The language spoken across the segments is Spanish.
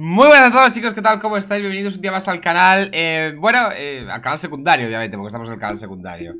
Muy buenas a todos chicos, ¿qué tal? ¿Cómo estáis? Bienvenidos un día más al canal, eh, bueno, eh, al canal secundario obviamente, porque estamos en el canal secundario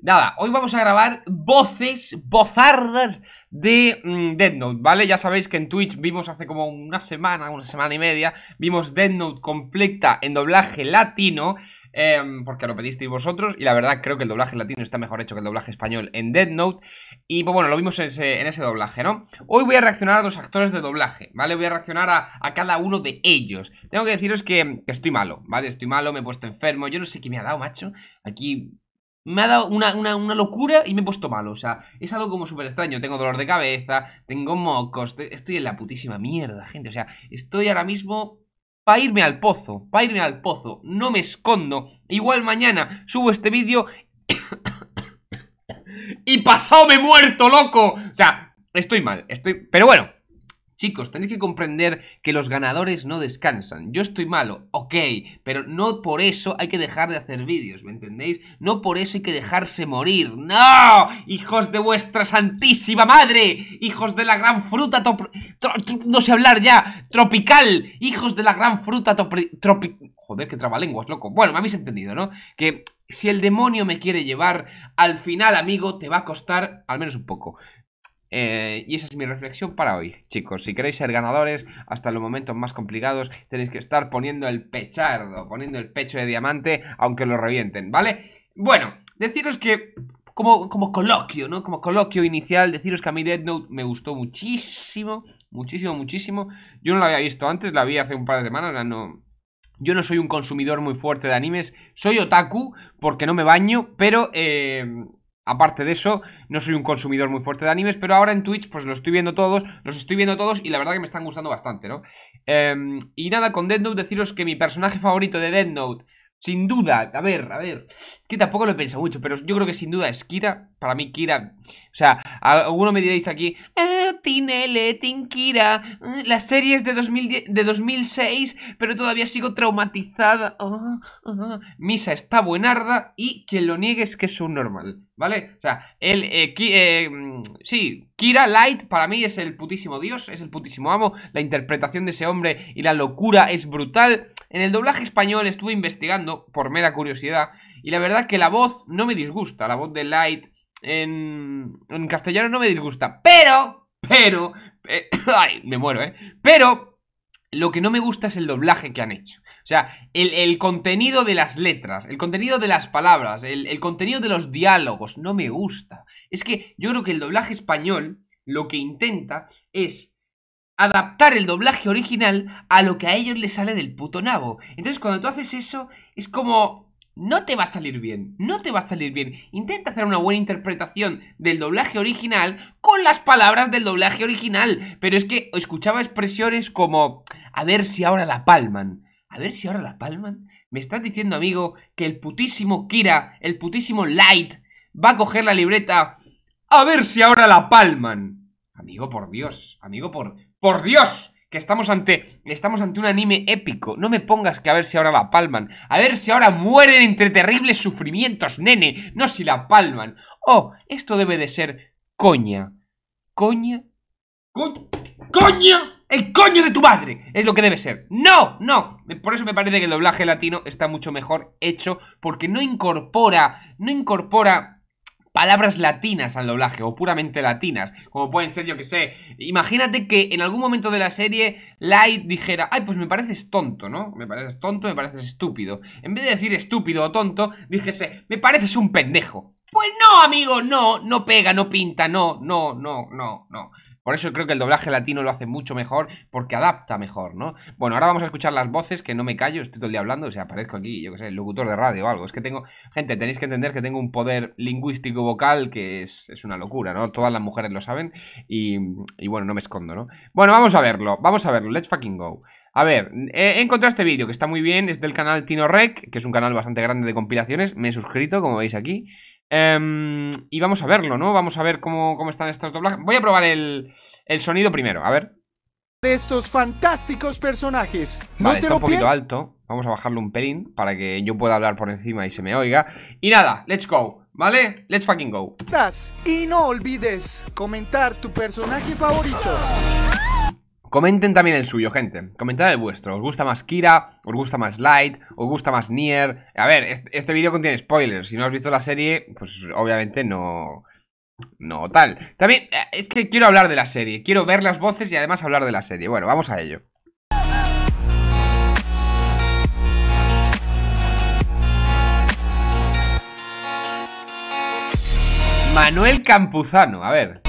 Nada, hoy vamos a grabar voces, bozardas de mm, Dead Note, ¿vale? Ya sabéis que en Twitch vimos hace como una semana, una semana y media Vimos Dead Note completa en doblaje latino Em, porque lo pedisteis vosotros. Y la verdad, creo que el doblaje latino está mejor hecho que el doblaje español en Dead Note. Y pues bueno, lo vimos en ese, doblaje, ¿no? Hoy voy a reaccionar a los actores de doblaje, ¿vale? Voy a reaccionar a, cada uno de ellos. Tengo que deciros que, estoy malo, ¿vale? Estoy malo, me he puesto enfermo. Yo no sé qué me ha dado, macho. Aquí me ha dado una, una, locura y me he puesto malo. O sea, es algo como súper extraño. Tengo dolor de cabeza, tengo mocos, estoy en la putísima mierda, gente. O sea, estoy ahora mismo para irme al pozo, para irme al pozo, no me escondo. Igual mañana subo este vídeo y pasado me muerto, loco. O sea, estoy mal, estoy... Pero bueno, Chicos, tenéis que comprender que los ganadores no descansan. Yo estoy malo, ok, pero no por eso hay que dejar de hacer vídeos, ¿me entendéis? No por eso hay que dejarse morir. ¡No! ¡Hijos de vuestra santísima madre! ¡Hijos de la gran fruta top... no sé hablar ya! ¡Tropical! ¡Hijos de la gran fruta top... Joder, qué trabalenguas, loco. Bueno, me habéis entendido, ¿no? Que si el demonio me quiere llevar, al final, amigo, te va a costar al menos un poco. Eh, y esa es mi reflexión para hoy, chicos. Si queréis ser ganadores, hasta los momentos más complicados, tenéis que estar poniendo el pechardo, poniendo el pecho de diamante, aunque lo revienten, ¿vale? Bueno, deciros que como, como, coloquio, ¿no? Como coloquio inicial, deciros que a mí Dead Note me gustó muchísimo, muchísimo, muchísimo. Yo no la había visto antes, la vi hace un par de semanas, no... Yo no soy un consumidor muy fuerte de animes, soy otaku porque no me baño, pero eh, Aparte de eso, no soy un consumidor muy fuerte de animes, pero ahora en Twitch pues los estoy viendo todos, los estoy viendo todos y la verdad que me están gustando bastante, ¿no? Em, y nada, con Dead Note deciros que mi personaje favorito de Dead Note, sin duda, a ver, a ver, es que tampoco lo he pensado mucho, pero yo creo que sin duda es Kira, para mí Kira o sea, alguno me diréis aquí, eh, Tinele, Tinkira, eh, las series de, de 2006, pero todavía sigo traumatizada. Ah, ah, ah. Misa está buenarda y quien lo niegue es que es un normal, ¿vale? O sea, el, eh, mm, sí, Kira Light para mí es el putísimo dios, es el putísimo amo, la interpretación de ese hombre y la locura es brutal. En el doblaje español estuve investigando, por mera curiosidad, y la verdad que la voz no me disgusta, la voz de Light en, castellano no me disgusta. Pero, pero, eh, ay, me muero, ¿eh? Pero lo que no me gusta es el doblaje que han hecho. O sea, el, contenido de las letras, el contenido de las palabras, el, el contenido de los diálogos, no me gusta. Es que yo creo que el doblaje español lo que intenta es adaptar el doblaje original a lo que a ellos les sale del puto nabo. Entonces, cuando tú haces eso, es como. No te va a salir bien, no te va a salir bien. Intenta hacer una buena interpretación del doblaje original con las palabras del doblaje original. Pero es que escuchaba expresiones como, a ver si ahora la palman. A ver si ahora la palman. Me estás diciendo, amigo, que el putísimo Kira, el putísimo Light, va a coger la libreta. A ver si ahora la palman. Amigo, por Dios, amigo, por... ¡Por Dios! que estamos ante, estamos ante un anime épico. No me pongas que a ver si ahora la palman. A ver si ahora mueren entre terribles sufrimientos, nene. No si la palman. Oh, esto debe de ser coña. Coña. coña. El coño de tu madre es lo que debe ser. No, no. Por eso me parece que el doblaje latino está mucho mejor hecho porque no incorpora, no incorpora palabras latinas al doblaje o puramente latinas, como pueden ser, yo que sé, imagínate que en algún momento de la serie Light dijera, ay, pues me pareces tonto, ¿no? Me pareces tonto, me pareces estúpido. En vez de decir estúpido o tonto, dijese, me pareces un pendejo. Pues no, amigo, no, no pega, no pinta, no, no, no, no, no. Por eso creo que el doblaje latino lo hace mucho mejor, porque adapta mejor, ¿no? Bueno, ahora vamos a escuchar las voces, que no me callo, estoy todo el día hablando, o sea, aparezco aquí, yo qué sé, el locutor de radio o algo. Es que tengo, gente, tenéis que entender que tengo un poder lingüístico vocal que es, es una locura, ¿no? Todas las mujeres lo saben y, y bueno, no me escondo, ¿no? Bueno, vamos a verlo, vamos a verlo, let's fucking go. A ver, he encontrado este vídeo que está muy bien, es del canal Tino Rec, que es un canal bastante grande de compilaciones, me he suscrito, como veis aquí. Em, y vamos a verlo, ¿no? Vamos a ver cómo, cómo están estos doblajes. Voy a probar el, sonido primero, a ver. De estos fantásticos personajes. Vale, no está un poquito alto. Vamos a bajarlo un pelín para que yo pueda hablar por encima y se me oiga. Y nada, let's go, ¿vale? Let's fucking go. Y no olvides comentar tu personaje favorito. Comenten también el suyo, gente. Comentad el vuestro. ¿Os gusta más Kira? ¿Os gusta más Light? ¿Os gusta más Nier? A ver, este, este vídeo contiene spoilers. Si no has visto la serie, pues obviamente no... No, tal. También eh, es que quiero hablar de la serie. Quiero ver las voces y además hablar de la serie. Bueno, vamos a ello. Manuel Campuzano, a ver.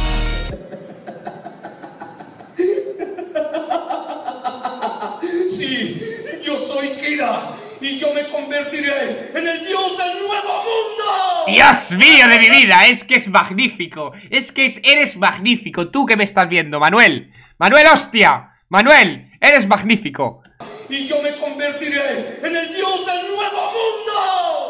Sí, yo soy Kira y yo me convertiré en el dios del nuevo mundo. Dios mío de mi vida, es que es magnífico. Es que eres magnífico, tú que me estás viendo, Manuel. Manuel, hostia. Manuel, eres magnífico. Y yo me convertiré en el dios del nuevo mundo.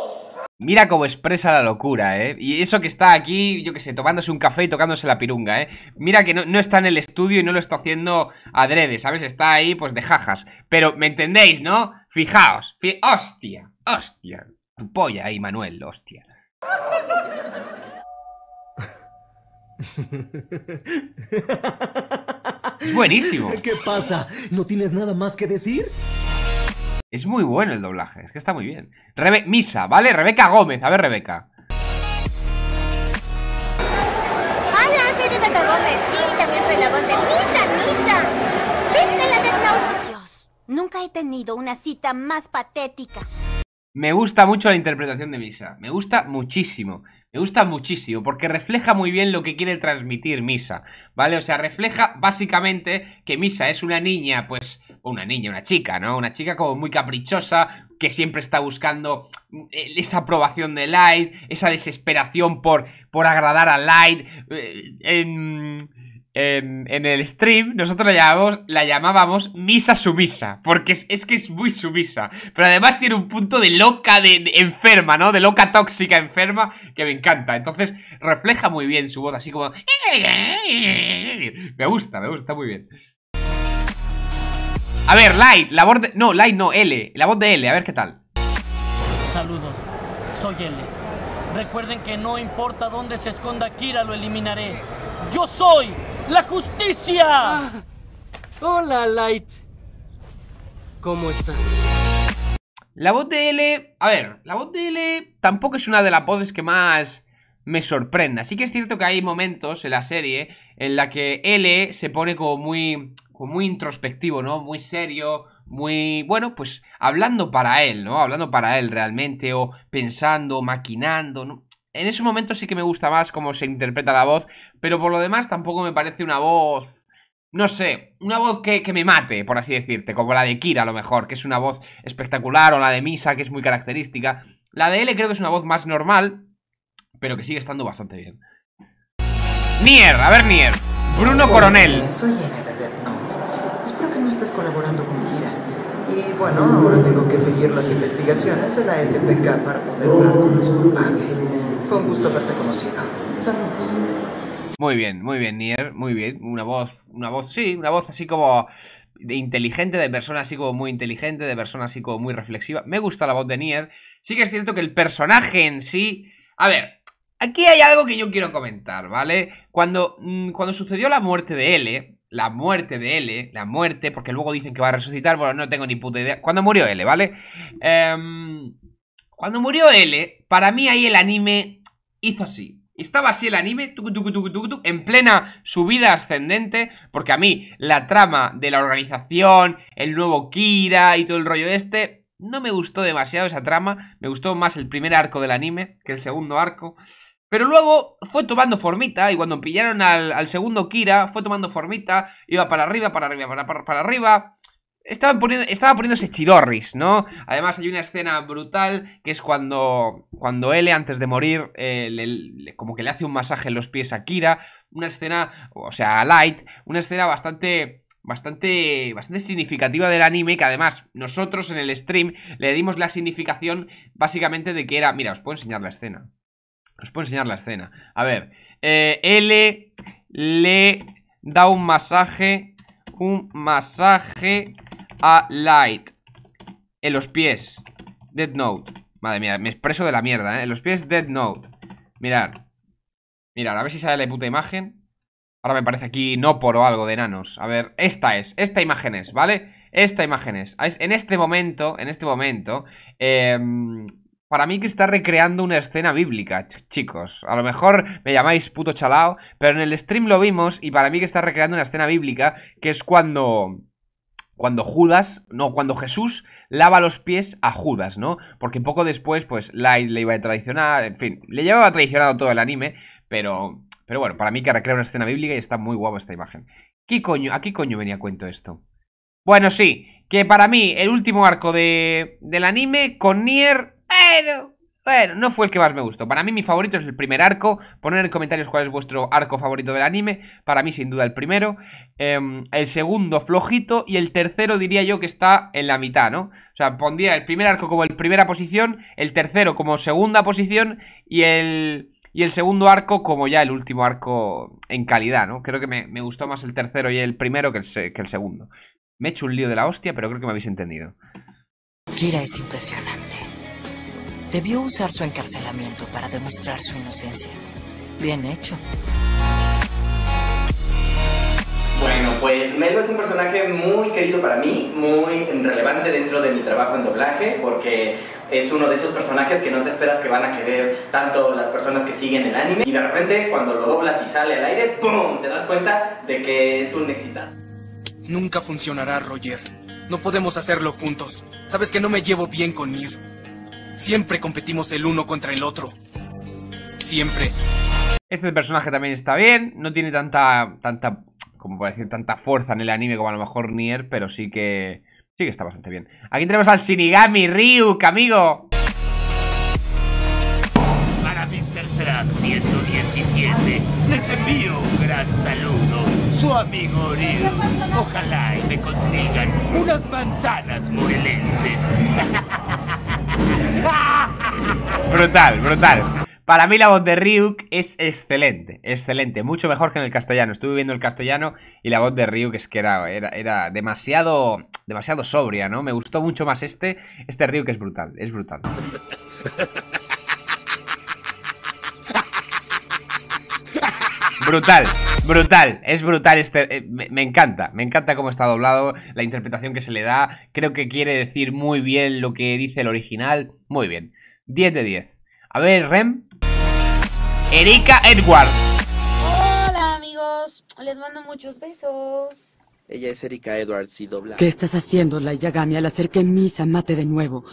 Mira cómo expresa la locura, ¿eh? Y eso que está aquí, yo qué sé, tomándose un café y tocándose la pirunga, ¿eh? Mira que no, está en el estudio y no lo está haciendo adrede, ¿sabes? Está ahí, pues, de jajas. Pero, ¿me entendéis, no? Fijaos. ¡Hostia! ¡Hostia! Tu polla ahí, Manuel, hostia. buenísimo. ¿Qué pasa? ¿No tienes nada más que decir? Es muy bueno el doblaje, es que está muy bien. Misa, ¿vale? Rebeca Gómez. A ver, Rebeca. Hola, soy Rebeca Gómez. Sí, también soy la voz de Misa, Misa. la de nunca he tenido una cita más patética. Me gusta mucho la interpretación de Misa. Me gusta muchísimo. Me gusta muchísimo porque refleja muy bien lo que quiere transmitir Misa, ¿vale? O sea, refleja básicamente que Misa es una niña, pues, una niña, una chica, ¿no? Una chica como muy caprichosa, que siempre está buscando eh, esa aprobación de Light, esa desesperación por, por agradar a Light. Eh, en, el stream, nosotros la llamábamos, Misa Sumisa, porque es, que es muy sumisa. Pero además tiene un punto de loca, de, enferma, ¿no? De loca tóxica, enferma, que me encanta. Entonces refleja muy bien su voz, así como... Me gusta, me gusta, muy bien. A ver, Light, la voz de... No, Light no, L La voz de L, a ver qué tal Saludos, soy L Recuerden que no importa dónde se esconda Kira, lo eliminaré ¡Yo soy la justicia! Ah. hola, Light ¿Cómo estás? La voz de L... A ver, la voz de L tampoco es una de las voces que más me sorprenda. Sí que es cierto que hay momentos en la serie en la que L se pone como muy, como muy introspectivo, ¿no? Muy serio, muy, bueno, pues hablando para él, ¿no? Hablando para él realmente, o pensando, maquinando, En ese momento sí que me gusta más cómo se interpreta la voz, pero por lo demás tampoco me parece una voz no sé, una voz que, que, me mate, por así decirte, como la de Kira a lo mejor, que es una voz espectacular, o la de Misa, que es muy característica. La de L creo que es una voz más normal, pero que sigue estando bastante bien. Nier, a ver Nier. Bruno Coronel. Soy de Death Note. Espero que no estés colaborando con Kira. Y bueno, ahora tengo que seguir las investigaciones de la SPK para poder dar con los culpables. Fue un gusto verte conocido. Saludos. Muy bien, muy bien, Nier, muy bien. Una voz, una voz, sí, una voz así como de inteligente, de persona así como muy inteligente, de persona así como muy reflexiva. Me gusta la voz de Nier. Sí que es cierto que el personaje en sí. A ver, Aquí hay algo que yo quiero comentar, ¿vale? Cuando, mm, cuando sucedió la muerte de L, la muerte de L, la muerte, porque luego dicen que va a resucitar, bueno, no tengo ni puta idea. Cuando murió L, ¿vale? Em, cuando murió L, para mí ahí el anime hizo así. Estaba así el anime, en plena subida ascendente, porque a mí la trama de la organización, el nuevo Kira y todo el rollo este, no me gustó demasiado esa trama, me gustó más el primer arco del anime que el segundo arco. Pero luego fue tomando formita y cuando pillaron al, segundo Kira, fue tomando formita, iba para arriba, para arriba, para, para, arriba. Estaban poniendo, estaba poniéndose chidorris, ¿no? Además hay una escena brutal que es cuando, cuando L, antes de morir, eh, como que le hace un masaje en los pies a Kira. Una escena, o sea, a Light, una escena bastante bastante, bastante significativa del anime, que además nosotros en el stream le dimos la significación básicamente de que era, mira, os puedo enseñar la escena. Os puedo enseñar la escena. A ver. Eh, L le da un masaje. Un masaje a Light. En los pies. Dead Note. Madre mía, me expreso de la mierda, ¿eh? En los pies, Dead Note. Mirad. Mirad, a ver si sale la puta imagen. Ahora me parece aquí no por o algo de enanos. A ver, esta es, esta imagen es, ¿vale? Esta imagen es. En este momento, en este momento, eh, para mí que está recreando una escena bíblica, chicos. A lo mejor me llamáis puto chalao, pero en el stream lo vimos y para mí que está recreando una escena bíblica, que es cuando cuando Judas, no, cuando Jesús lava los pies a Judas, ¿no? Porque poco después, pues, Light le iba a traicionar, en fin, le llevaba traicionado todo el anime, pero, pero bueno, para mí que recrea una escena bíblica y está muy guapa esta imagen. ¿Qué coño, ¿A qué coño venía cuento esto? Bueno, sí, que para mí el último arco de, del anime con Nier bueno, bueno, no fue el que más me gustó. Para mí mi favorito es el primer arco. Poner en comentarios cuál es vuestro arco favorito del anime. Para mí sin duda el primero. Em, el segundo flojito. Y el tercero diría yo que está en la mitad, ¿no? O sea, pondría el primer arco como el primera posición. El tercero como segunda posición. Y el... Y el segundo arco como ya el último arco en calidad, ¿no? Creo que me, gustó más el tercero y el primero que el, que el segundo. Me he hecho un lío de la hostia, pero creo que me habéis entendido. Kira es impresionante debió usar su encarcelamiento para demostrar su inocencia. Bien hecho. Bueno, pues Melo es un personaje muy querido para mí, muy relevante dentro de mi trabajo en doblaje, porque es uno de esos personajes que no te esperas que van a querer tanto las personas que siguen el anime, y de repente cuando lo doblas y sale al aire, ¡pum! Te das cuenta de que es un exitazo. Nunca funcionará, Roger. No podemos hacerlo juntos. Sabes que no me llevo bien con Mir. Siempre competimos el uno contra el otro. Siempre. Este personaje también está bien. No tiene tanta. tanta. como por decir, tanta fuerza en el anime como a lo mejor Nier, pero sí que. Sí que está bastante bien. Aquí tenemos al Shinigami Ryuk, amigo. Para Mr. Trap 117, les envío un gran saludo. Su amigo Ryuk. Ojalá y me consigan unas manzanas morelenses. brutal, brutal. Para mí la voz de Ryuk es excelente, excelente, mucho mejor que en el castellano. Estuve viendo el castellano y la voz de Ryuk es que era, era, demasiado, demasiado sobria, ¿no? Me gustó mucho más este, este Ryuk es brutal, es brutal. Brutal, brutal, es brutal este... Eh, me, encanta, me encanta cómo está doblado, la interpretación que se le da, creo que quiere decir muy bien lo que dice el original, muy bien. 10 de 10. A ver, Rem. Erika Edwards. Hola amigos, les mando muchos besos. Ella es Erika Edwards y dobla. ¿Qué estás haciendo, la Yagami, al hacer que Misa mate de nuevo?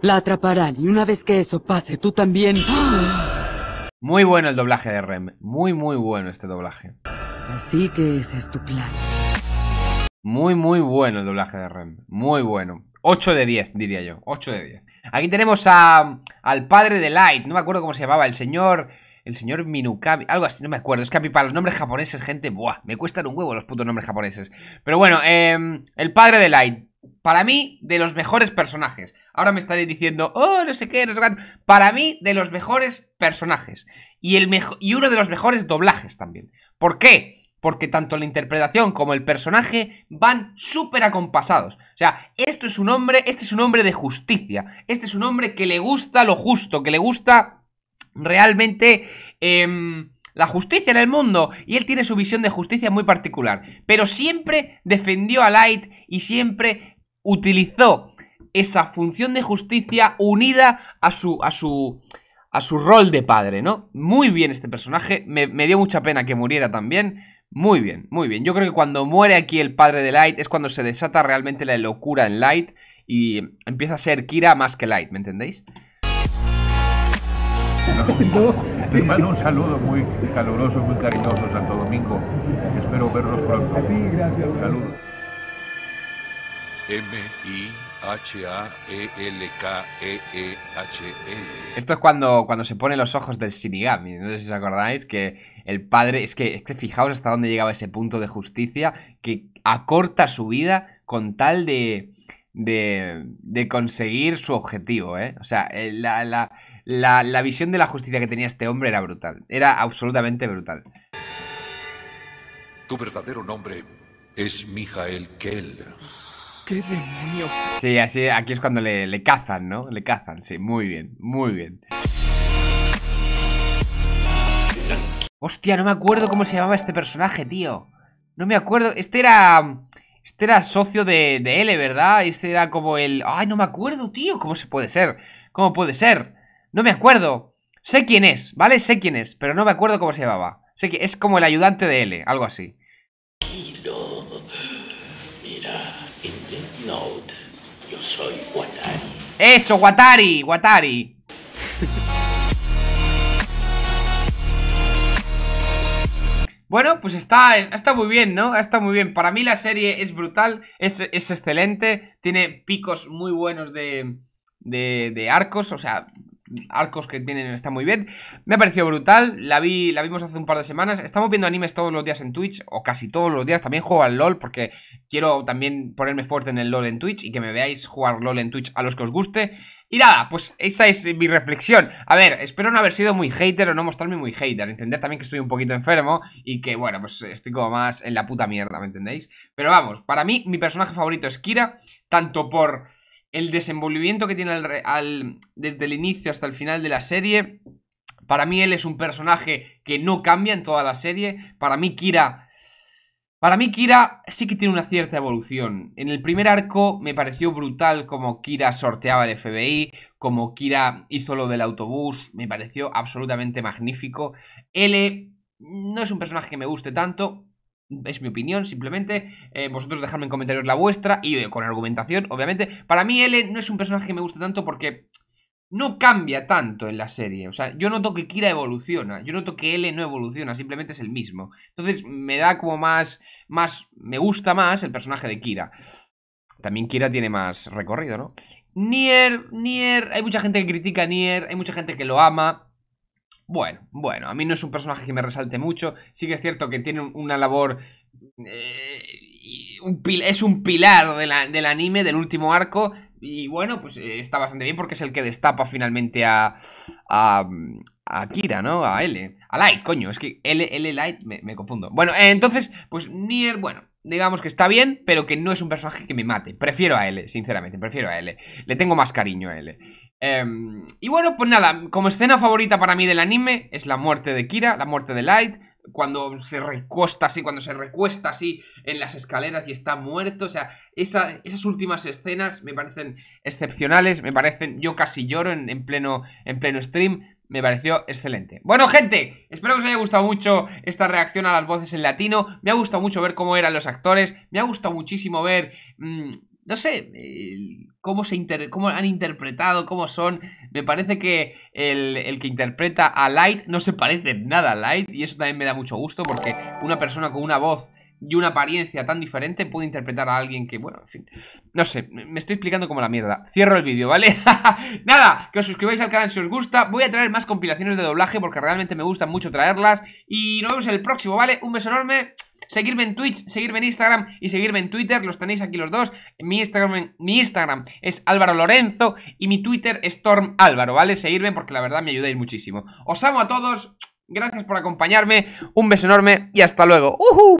La atraparán y una vez que eso pase, tú también... ¡Ah! Muy bueno el doblaje de Rem. Muy, muy bueno este doblaje. Así que ese es tu plan. Muy, muy bueno el doblaje de Rem. Muy bueno. 8 de 10, diría yo. 8 de 10. Aquí tenemos a, al padre de Light. No me acuerdo cómo se llamaba. El señor. El señor Minukami. Algo así, no me acuerdo. Es que a mí para los nombres japoneses, gente. Buah, me cuestan un huevo los putos nombres japoneses. Pero bueno, em, el padre de Light. Para mí, de los mejores personajes. Ahora me estaré diciendo, oh, no sé qué, no sé qué. Para mí, de los mejores personajes. Y, el y uno de los mejores doblajes también. ¿Por qué? Porque tanto la interpretación como el personaje van súper acompasados. O sea, esto es un hombre, este es un hombre de justicia. Este es un hombre que le gusta lo justo, que le gusta realmente... Em, la justicia en el mundo y él tiene su visión de justicia muy particular. Pero siempre defendió a Light y siempre utilizó esa función de justicia unida a su, a su, a su rol de padre, ¿no? Muy bien este personaje, me, dio mucha pena que muriera también. Muy bien, muy bien. Yo creo que cuando muere aquí el padre de Light es cuando se desata realmente la locura en Light y empieza a ser Kira más que Light, ¿me entendéis? un saludo muy muy cariñoso, Domingo. Espero verlos pronto. A ti, gracias h a e l k e e h L. E. Esto es cuando, cuando se pone los ojos del Shinigami. No sé si os acordáis que el padre. Es que, fijaos hasta dónde llegaba ese punto de justicia que acorta su vida con tal de. conseguir su objetivo, ¿eh? O sea, la, la visión de la justicia que tenía este hombre era brutal. Era absolutamente brutal. Tu verdadero nombre es Mijael Kell. ¡Qué demonio! Sí, así, aquí es cuando le, cazan, ¿no? Le cazan, sí, muy bien, muy bien. Hostia, no me acuerdo cómo se llamaba este personaje, tío. No me acuerdo. Este era. Este era socio de, de, L, ¿verdad? Este era como el. Ay, no me acuerdo, tío. ¿Cómo se puede ser? ¿Cómo puede ser? No me acuerdo. Sé quién es, ¿vale? Sé quién es, pero no me acuerdo cómo se llamaba. Sé que es como el ayudante de L, algo así. Soy Watari. Eso, Watari, Watari. Bueno, pues está, está muy bien, ¿no? Está muy bien. Para mí la serie es brutal, es, es excelente, tiene picos muy buenos de, de, de, arcos, o sea, arcos que vienen está muy bien. Me ha parecido brutal, la, vi, la vimos hace un par de semanas. Estamos viendo animes todos los días en Twitch, o casi todos los días. También juego al LOL porque quiero también ponerme fuerte en el LOL en Twitch y que me veáis jugar LOL en Twitch a los que os guste. Y nada, pues esa es mi reflexión. A ver, espero no haber sido muy hater o no mostrarme muy hater. Entender también que estoy un poquito enfermo y que, bueno, pues estoy como más en la puta mierda, ¿me entendéis? Pero vamos, para mí mi personaje favorito es Kira, tanto por el desenvolvimiento que tiene desde el inicio hasta el final de la serie. Para mí él es un personaje que no cambia en toda la serie. Para mí Kira... Para mí Kira sí que tiene una cierta evolución. En el primer arco me pareció brutal como Kira sorteaba el FBI, como Kira hizo lo del autobús, me pareció absolutamente magnífico. L no es un personaje que me guste tanto, es mi opinión, simplemente. Eh, vosotros dejadme en comentarios la vuestra y con argumentación, obviamente. Para mí, L no es un personaje que me guste tanto porque no cambia tanto en la serie. O sea, yo noto que Kira evoluciona. Yo noto que L no evoluciona, simplemente es el mismo. Entonces, me da como más. más me gusta más el personaje de Kira. También Kira tiene más recorrido, ¿no? Nier, Nier, hay mucha gente que critica a Nier, hay mucha gente que lo ama. Bueno, bueno, a mí no es un personaje que me resalte mucho. Sí que es cierto que tiene una labor. Eh, es un pilar del anime, del último arco. Y bueno, pues eh, está bastante bien porque es el que destapa finalmente a. a. Kira, ¿no? A L. A Light, coño, es que L, L Light me, confundo. Bueno, eh, entonces, pues Nier, bueno, digamos que está bien, pero que no es un personaje que me mate. Prefiero a L, sinceramente, prefiero a L. Le tengo más cariño a L. Em, y bueno, pues nada, como escena favorita para mí del anime es la muerte de Kira, la muerte de Light, cuando se recuesta así, cuando se recuesta así en las escaleras y está muerto. O sea, esas últimas escenas me parecen excepcionales, me parecen. Yo casi lloro en, en, pleno, en pleno stream me pareció excelente. Bueno, gente, espero que os haya gustado mucho esta reacción a las voces en latino. Me ha gustado mucho ver cómo eran los actores. Me ha gustado muchísimo ver... Mm, no sé, cómo, se han interpretado, cómo son. Me parece que el, el, que interpreta a Light no se parece nada a Light y eso también me da mucho gusto porque una persona con una voz y una apariencia tan diferente puede interpretar a alguien que, bueno, en fin. No sé, me estoy explicando como la mierda. Cierro el vídeo, ¿vale? Nada, que os suscribáis al canal si os gusta. Voy a traer más compilaciones de doblaje porque realmente me gusta mucho traerlas. Y nos vemos en el próximo, ¿vale? Un beso enorme. Seguirme en Twitch, seguirme en Instagram y seguirme en Twitter. Los tenéis aquí los dos. Mi Instagram, es Álvaro Lorenzo y mi Twitter Storm Álvaro, ¿vale? Seguirme porque la verdad me ayudáis muchísimo. Os amo a todos. Gracias por acompañarme. Un beso enorme y hasta luego. ¡Uhú!